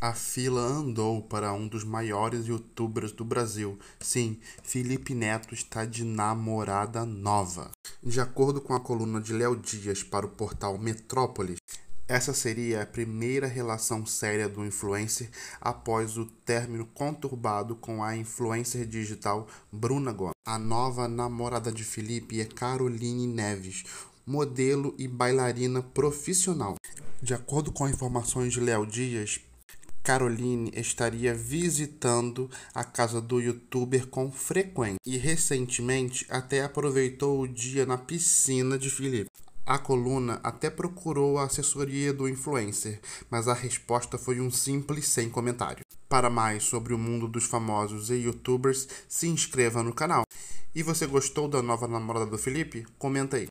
A fila andou para um dos maiores youtubers do Brasil. Sim, Felipe Neto está de namorada nova. De acordo com a coluna de Léo Dias para o portal Metrópolis, essa seria a primeira relação séria do influencer após o término conturbado com a influencer digital Bruna Gomes. A nova namorada de Felipe é Caroline Neves, modelo e bailarina profissional. De acordo com informações de Léo Dias, Caroline estaria visitando a casa do youtuber com frequência e recentemente até aproveitou o dia na piscina de Felipe. A coluna até procurou a assessoria do influencer, mas a resposta foi um simples sem comentário. Para mais sobre o mundo dos famosos e youtubers, se inscreva no canal. E você gostou da nova namorada do Felipe? Comenta aí.